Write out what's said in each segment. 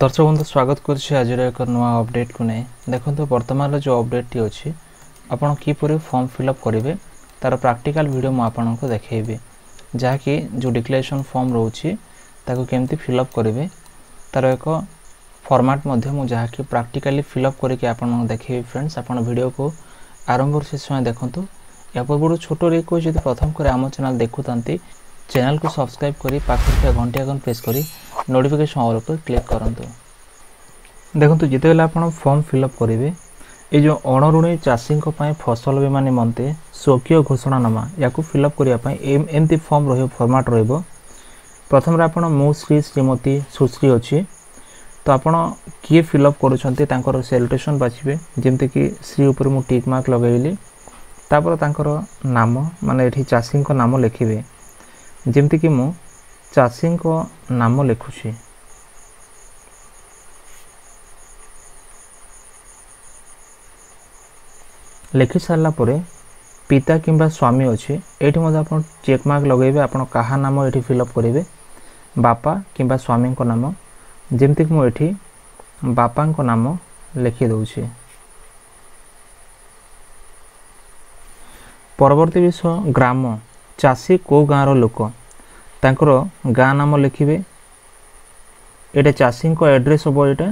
দর্শক বন্ধু স্বাগত করছি আজর এক নূয়া অপডেটকু নেই দেখুন বর্তমানের যে অপডেটটি অছি আপনার কিপরি ফর্ম ফিল আপ করবে তার প্রাকটিকাল ভিডিও মু আপনার দেখেবি যা কি যে ডিক্লারেসন ফর্ম রয়েছে তাকে কেমতি ফিল আপ করবে তার এক ফর্মাট মধ্যে মু যা কি প্রাকটিকালি ফিল আপ করিকি আপনার দেখেবি ফ্রেন্ডস আপনার ভিডিওকে আরম্ভর শেষ সময় দেখুন এ পূর্ব ছোট রিকোয়েস্ট যদি প্রথম করে আমার চ্যানেল দেখুথান্তি ଚ୍ୟାନେଲକୁ ସବସ୍କ୍ରାଇବ୍ କରି ପାଖରେ ଥିବା ଘଣ୍ଟି ଆଇକନ୍ ପ୍ରେସ୍ କରି ନୋଟିଫିକେସନ୍ ଅଲ୍ ଉପରେ କ୍ଲିକ୍ କରନ୍ତୁ ଦେଖନ୍ତୁ ଯେତେବେଳେ ଆପଣ ଫର୍ମ ଫିଲ୍ଅପ୍ କରିବେ ଏ ଯେଉଁ ଅଣଋଣୀ ଚାଷୀଙ୍କ ପାଇଁ ଫସଲ ବୀମା ନିମନ୍ତେ ସ୍ୱକୀୟ ଘୋଷଣାନାମା ୟାକୁ ଫିଲ୍ଅପ୍ କରିବା ପାଇଁ ଏମିତି ଫର୍ମ ରହିବ ଫର୍ମାଟ୍ ରହିବ ପ୍ରଥମରେ ଆପଣ ମୁଁ ଶ୍ରୀ ଶ୍ରୀମତୀ ସୁଶ୍ରୀ ଅଛି ତ ଆପଣ କିଏ ଫିଲ୍ଅପ୍ କରୁଛନ୍ତି ତାଙ୍କର ସେଲୁଟେସନ୍ ବାଛିବେ ଯେମିତିକି ଶ୍ରୀ ଉପରେ ମୁଁ ଟିକ୍ ମାର୍କ ଲଗାଇଲି ତାପରେ ତାଙ୍କର ନାମ ମାନେ ଏଠି ଚାଷୀଙ୍କ ନାମ ଲେଖିବେ ଯେମିତିକି ମୁଁ ଚାଷୀଙ୍କ ନାମ ଲେଖୁଛି ଲେଖି ସାରିଲା ପରେ ପିତା କିମ୍ବା ସ୍ୱାମୀ ଅଛି ଏଇଠି ମଧ୍ୟ ଆପଣ ଚେକ୍ ମାର୍କ ଲଗାଇବେ ଆପଣ କାହା ନାମ ଏଠି ଫିଲ୍ଅପ୍ କରିବେ ବାପା କିମ୍ବା ସ୍ୱାମୀଙ୍କ ନାମ ଯେମିତିକି ମୁଁ ଏଠି ବାପାଙ୍କ ନାମ ଲେଖିଦେଉଛି ପରବର୍ତ୍ତୀ ବିଷୟ ଗ୍ରାମ ଚାଷୀ କେଉଁ ଗାଁର ଲୋକ ତାଙ୍କର ଗାଁ ନାମ ଲେଖିବେ ଏଇଟା ଚାଷୀଙ୍କ ଆଡ୍ରେସ୍ ହେବ ଏଇଟା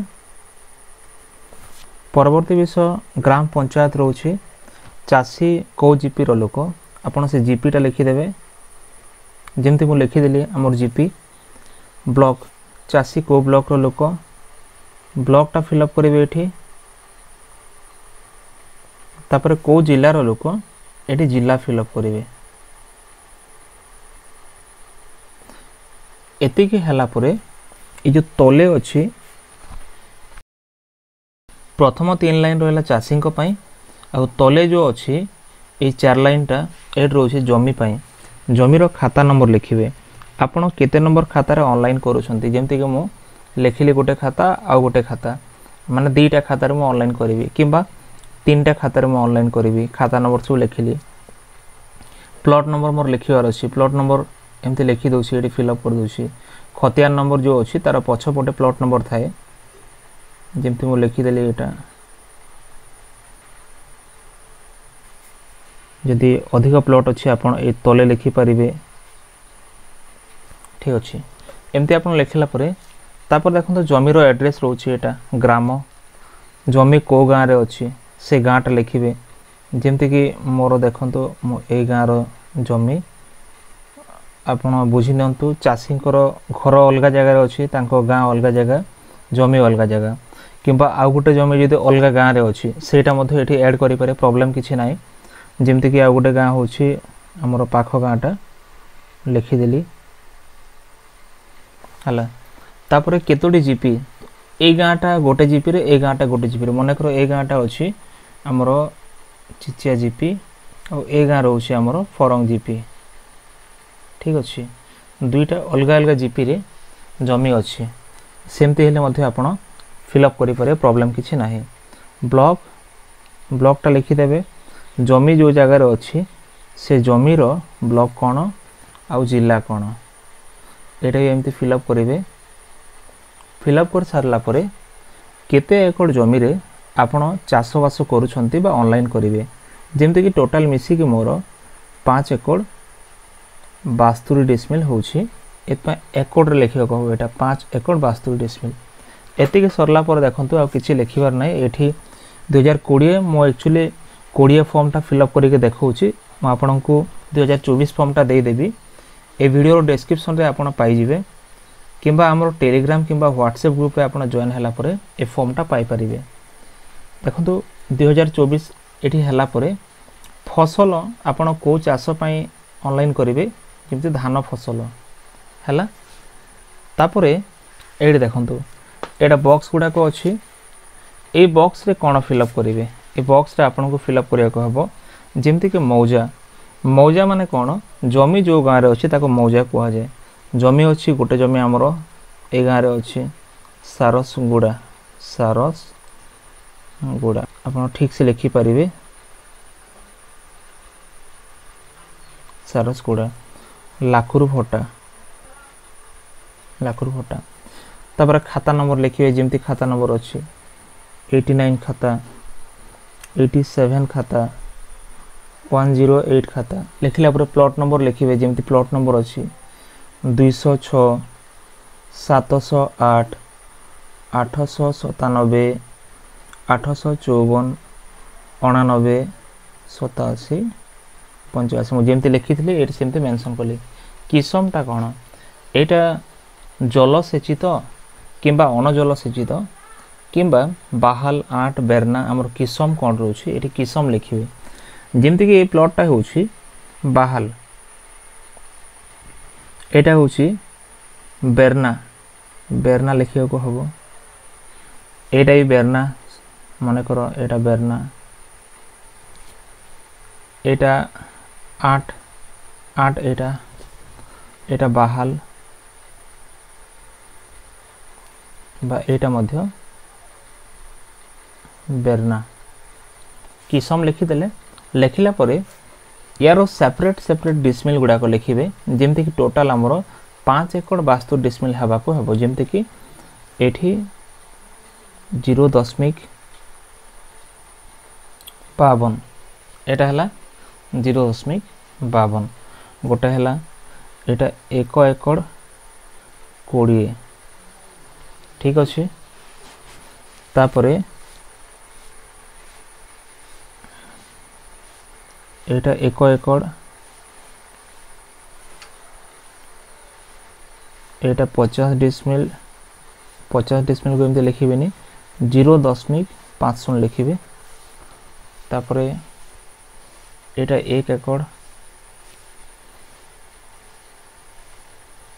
ପରବର୍ତ୍ତୀ ବିଷୟ ଗ୍ରାମ ପଞ୍ଚାୟତ ରହୁଛି ଚାଷୀ କେଉଁ ଜିପିର ଲୋକ ଆପଣ ସେ ଜିପିଟା ଲେଖିଦେବେ ଯେମିତି ମୁଁ ଲେଖିଦେଲି ଆମର ଜିପି ବ୍ଲକ୍ ଚାଷୀ କେଉଁ ବ୍ଲକ୍ର ଲୋକ ବ୍ଲକ୍ଟା ଫିଲଅପ୍ କରିବେ ଏଠି ତାପରେ କେଉଁ ଜିଲ୍ଲାର ଲୋକ ଏଠି ଜିଲ୍ଲା ଫିଲଅପ୍ କରିବେ ଏତିକି ହେଲା ପରେ ଏ ଯେଉଁ ତଳେ ଅଛି ପ୍ରଥମ ତିନି ଲାଇନ୍ ରହିଲା ଚାଷୀଙ୍କ ପାଇଁ ଆଉ ତଳେ ଯେଉଁ ଅଛି ଏଇ ଚାରି ଲାଇନ୍ଟା ଏଠି ରହୁଛି ଜମି ପାଇଁ ଜମିର ଖାତା ନମ୍ବର ଲେଖିବେ ଆପଣ କେତେ ନମ୍ବର ଖାତାରେ ଅନଲାଇନ୍ କରୁଛନ୍ତି ଯେମିତିକି ମୁଁ ଲେଖିଲି ଗୋଟେ ଖାତା ଆଉ ଗୋଟେ ଖାତା ମାନେ ଦୁଇଟା ଖାତାରେ ମୁଁ ଅନଲାଇନ୍ କରିବି କିମ୍ବା ତିନିଟା ଖାତାରେ ମୁଁ ଅନଲାଇନ୍ କରିବି ଖାତା ନମ୍ବର ସବୁ ଲେଖିଲି ପ୍ଲଟ୍ ନମ୍ବର ମୋର ଲେଖିବାର ଅଛି ପ୍ଲଟ୍ ନମ୍ବର ଏମିତି ଲେଖିଦେଉଛି ଏଠି ଫିଲ୍ଅପ୍ କରିଦେଉଛି খতিয়ান নম্বর যে অছি তার পছপটে প্লট নম্বর থাকে যেমতি মু লিখিদেলি এটা যদি অধিক প্লট অছি আপন এই তলে লিখি পারিবে ঠিক আছে এমতি আপন লেখিলা পরে তারপর দেখুন তো জমির আড্রেস রয়েছে এটা গ্রাম জমি কো গাঁরে অছি সে গাঁটা লিখিবে যেমতি কি মোর দেখুন তো এই গাঁর জমি ଆପଣ ବୁଝି ନିଅନ୍ତୁ ଚାଷୀଙ୍କର ଘର ଅଲଗା ଜାଗାରେ ଅଛି ତାଙ୍କ ଗାଁ ଅଲଗା ଜାଗା ଜମି ଅଲଗା ଜାଗା କିମ୍ବା ଆଉ ଗୋଟେ ଜମି ଯଦି ଅଲଗା ଗାଁରେ ଅଛି ସେଇଟା ମଧ୍ୟ ଏଠି ଆଡ଼୍ କରିପାରେ ପ୍ରୋବ୍ଲେମ୍ କିଛି ନାହିଁ ଯେମିତିକି ଆଉ ଗୋଟେ ଗାଁ ହେଉଛି ଆମର ପାଖ ଗାଁଟା ଲେଖିଦେଲି ହେଲା ତାପରେ କେତୋଟି ଜିପି ଏଇ ଗାଁଟା ଗୋଟେ ଜିପିରେ ଏଇ ଗାଁଟା ଗୋଟେ ଜିପିରେ ମନେକର ଏଇ ଗାଁଟା ଅଛି ଆମର ଚିଚିଆ ଜିପି ଆଉ ଏ ଗାଁ ରହୁଛି ଆମର ଫରଙ୍ଗ ଜିପି ঠিক ଅଛି ଦୁଇଟା ଅଲଗା ଅଲଗା ଜିପିରେ ଜମି ଅଛି ସେମିତି ହେଲେ ମଧ୍ୟ ଆପଣ ଫିଲ୍ଅପ୍ କରିପାରିବେ ପ୍ରୋବ୍ଲେମ୍ କିଛି ନାହିଁ ବ୍ଲକ୍ ବ୍ଲକ୍ଟା ଲେଖିଦେବେ ଜମି ଯେଉଁ ଜାଗାରେ ଅଛି ସେ ଜମିର ବ୍ଲକ୍ କ'ଣ ଆଉ ଜିଲ୍ଲା କ'ଣ ଏଇଟା ବି ଏମିତି ଫିଲ୍ଅପ୍ କରିବେ ଫିଲ୍ଅପ୍ କରିସାରିଲା ପରେ କେତେ ଏକର ଜମିରେ ଆପଣ ଚାଷବାସ କରୁଛନ୍ତି ବା ଅନଲାଇନ୍ କରିବେ ଯେମିତିକି ଟୋଟାଲ୍ ମିଶିକି ମୋର ପାଞ୍ଚ ଏକର ବାସ୍ତୋରି ଡେସିମିଲ୍ ହେଉଛି ଏଥିପାଇଁ ଏକଡ଼ରେ ଲେଖିବାକୁ ହେବ ଏଇଟା ପାଞ୍ଚ ଏକଡ଼ ବାସ୍ତୋରି ଡେସିମିଲ୍ ଏତିକି ସରିଲା ପରେ ଦେଖନ୍ତୁ ଆଉ କିଛି ଲେଖିବାର ନାହିଁ ଏଠି ଦୁଇହଜାର କୋଡ଼ିଏ ମୁଁ ଆକ୍ଚୁଆଲି କୋଡ଼ିଏ ଫର୍ମଟା ଫିଲ୍ଅପ୍ କରିକି ଦେଖାଉଛି ମୁଁ ଆପଣଙ୍କୁ ଦୁଇହଜାର ଚବିଶ ଫର୍ମଟା ଦେଇଦେବି ଏ ଭିଡ଼ିଓର ଡେସ୍କ୍ରିପ୍ସନ୍ରେ ଆପଣ ପାଇଯିବେ କିମ୍ବା ଆମର ଟେଲିଗ୍ରାମ କିମ୍ବା ହ୍ୱାଟ୍ସଆପ୍ ଗ୍ରୁପ୍ରେ ଆପଣ ଜଏନ୍ ହେଲା ପରେ ଏ ଫର୍ମଟା ପାଇପାରିବେ ଦେଖନ୍ତୁ ଦୁଇହଜାର ଚବିଶ ଏଠି ହେଲା ପରେ ଫସଲ ଆପଣ କେଉଁ ଚାଷ ପାଇଁ ଅନଲାଇନ୍ କରିବେ ଯେମିତି ଧାନ ଫସଲ ହେଲା ତାପରେ ଏଇଠି ଦେଖନ୍ତୁ ଏଇଟା ବକ୍ସ ଗୁଡ଼ାକ ଅଛି ଏଇ ବକ୍ସରେ କ'ଣ ଫିଲ୍ଅପ୍ କରିବେ ଏ ବକ୍ସରେ ଆପଣଙ୍କୁ ଫିଲ୍ଅପ୍ କରିବାକୁ ହେବ ଯେମିତିକି ମୌଜା ମୌଜା ମାନେ କ'ଣ ଜମି ଯେଉଁ ଗାଁରେ ଅଛି ତାକୁ ମୌଜା କୁହାଯାଏ ଜମି ଅଛି ଗୋଟେ ଜମି ଆମର ଏଇ ଗାଁରେ ଅଛି ସାରସ ଗୁଡ଼ା ସାରସ ଗୁଡ଼ା ଆପଣ ଠିକ୍ସେ ଲେଖିପାରିବେ ସାରସ ଗୁଡ଼ା লাখুর ভোটা লাখুর ভোটা তাপরে খাতা নম্বর লিখিবে যেমি খাতা নম্বর অছি এইটি নাইন খাতা এইটি সেভেন খাতা ওয়ান জিরো এইট খাতা লিখিলা পরে প্লট নম্বর লিখিবে যেমি প্লট নম্বর অছি দুইশ ছ সাতশ আট আঠশ সতানবে আঠশ চৌবন অনানবে সতাশি ପଞ୍ଚାଅଶୀ ମୁଁ ଯେମିତି ଲେଖିଥିଲି ଏଇଠି ସେମିତି ମେନସନ୍ କଲି କିସମଟା କ'ଣ ଏଇଟା ଜଳସେଚିତ କିମ୍ବା ଅଣଜଳସେଚିତ କିମ୍ବା ବାହାଲ ଆଠ ବେର୍ନା ଆମର କିସମ କ'ଣ ରହୁଛି ଏଠି କିସମ ଲେଖିବେ ଯେମିତିକି ଏଇ ପ୍ଲଟ୍ଟା ହେଉଛି ବାହାଲ ଏଇଟା ହେଉଛି ବେର୍ନା ବେର୍ନା ଲେଖିବାକୁ ହେବ ଏଇଟା ବି ବେର୍ନା ମନେକର ଏଇଟା ବେର୍ନା ଏଇଟା আট আট এটা এটা বাহাল বা এটা মধ্য বেরনা কিসম লিখিদেলে লেখিলা পরে ইয়ার সেপারেট সেপারেট ডিসমিল গুড়াক লিখিবে যেমিতিকি টোটাল আমার পাঁচ একর বাস্তু ডিসমিল হওয়া হব যেমিতিকি এটি জিরো দশমিক বাবন এটা হলা ଜିରୋ ଦଶମିକ ବାବନ ଗୋଟେ ହେଲା ଏଇଟା ଏକ ଏକର କୋଡ଼ିଏ ଠିକ୍ ଅଛି ତାପରେ ଏଇଟା ଏକ ଏକର ଏଇଟା ପଚାଶ ଡିସମିଲ୍ ପଚାଶ ଡିସମିଲ୍କୁ ଏମିତି ଲେଖିବେନି ଜିରୋ ଦଶମିକ ପାଞ୍ଚ ଶୂନ ଲେଖିବେ ତାପରେ এটা एक एकड़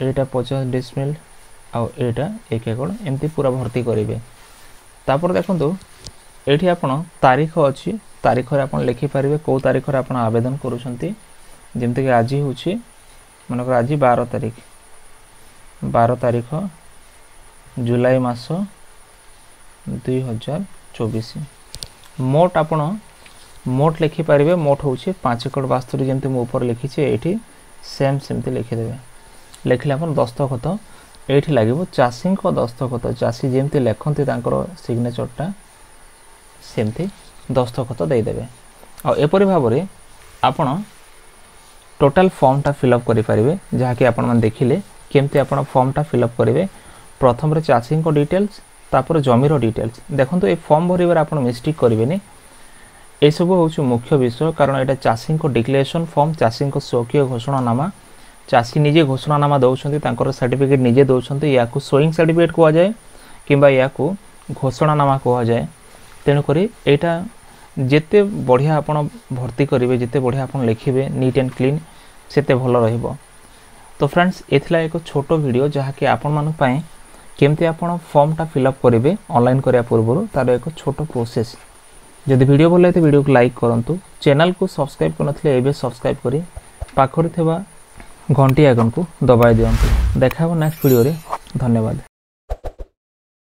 এটা পচাশ ଡିସମିଲ୍ ଆଉ ଏଇଟା ଏକ ଏକଡ଼ ଏମିତି ପୁରା ଭର୍ତ୍ତି କରିବେ ତାପରେ ଦେଖନ୍ତୁ ଏଠି ଆପଣ ତାରିଖ ଅଛି ତାରିଖରେ ଆପଣ ଲେଖିପାରିବେ କେଉଁ ତାରିଖରେ ଆପଣ ଆବେଦନ କରୁଛନ୍ତି ଯେମିତିକି ଆଜି ହେଉଛି ମନେକର ଆଜି ବାର ତାରିଖ ବାର ତାରିଖ ଜୁଲାଇ ମାସ ଦୁଇ ହଜାର ଚବିଶ ମୋଟ ଆପଣ মোট লেখিপারে মোট হচ্ছে পাঁচ একর বাস্তু যেমন মু উপরে লিখিছি এটি সেম সেমতি লিখিদেবে লেখিলে আপনার দস্তখত এইটি লাগিব চাষীঙ্ দস্তখত চাষী যেমতি লেখতে তাঁর সিগনেচরটা সেমতি দস্তখত দিয়ে আপরি ভাবে আপনার টোটাল ফর্মটা ফিল আপ করে পারে যা কি আপনার দেখলে কেমতি আপনার ফর্মটা ফিল আপ করবে প্রথমে চাষীঙ্ ডিটেলস তাপরে জমির ডিটেলস দেখুন এই ফর্ম ভরবার আপনার মিস্টেক করবেনি ଏସବୁ ହେଉଛି ମୁଖ୍ୟ ବିଷୟ କାରଣ ଏଇଟା ଚାଷୀଙ୍କ ଡିକ୍ଲାରେସନ୍ ଫର୍ମ ଚାଷୀଙ୍କ ସ୍ୱକୀୟ ଘୋଷଣାନାମା ଚାଷୀ ନିଜେ ଘୋଷଣାନାମା ଦେଉଛନ୍ତି ତାଙ୍କର ସାର୍ଟିଫିକେଟ୍ ନିଜେ ଦେଉଛନ୍ତି ଏହାକୁ ସ୍ୱଇଂ ସାର୍ଟିଫିକେଟ୍ କୁହାଯାଏ କିମ୍ବା ଏହାକୁ ଘୋଷଣାନାମା କୁହାଯାଏ ତେଣୁକରି ଏଇଟା ଯେତେ ବଢ଼ିଆ ଆପଣ ଭର୍ତ୍ତି କରିବେ ଯେତେ ବଢ଼ିଆ ଆପଣ ଲେଖିବେ ନିଟ୍ ଆଣ୍ଡ କ୍ଲିନ୍ ସେତେ ଭଲ ରହିବ ତ ଫ୍ରେଣ୍ଡସ୍ ଏ ଥିଲା ଏକ ଛୋଟ ଭିଡ଼ିଓ ଯାହାକି ଆପଣମାନଙ୍କ ପାଇଁ କେମିତି ଆପଣ ଫର୍ମଟା ଫିଲ୍ଅପ୍ କରିବେ ଅନଲାଇନ୍ କରିବା ପୂର୍ବରୁ ତା'ର ଏକ ଛୋଟ ପ୍ରୋସେସ୍ ଯଦି ଭିଡ଼ିଓ ଭଲ ଲାଗିଥିବ ଭିଡ଼ିଓକୁ ଲାଇକ୍ କରନ୍ତୁ ଚ୍ୟାନେଲକୁ ସବସ୍କ୍ରାଇବ୍ କରିନଥିଲେ ଏବେ ସବସ୍କ୍ରାଇବ୍ କରି ପାଖରେ ଥିବା ଘଣ୍ଟି ଆଇକନ୍କୁ ଦବାଇ ଦିଅନ୍ତୁ ଦେଖା ହେବ ନେକ୍ସଟ ଭିଡ଼ିଓରେ ଧନ୍ୟବାଦ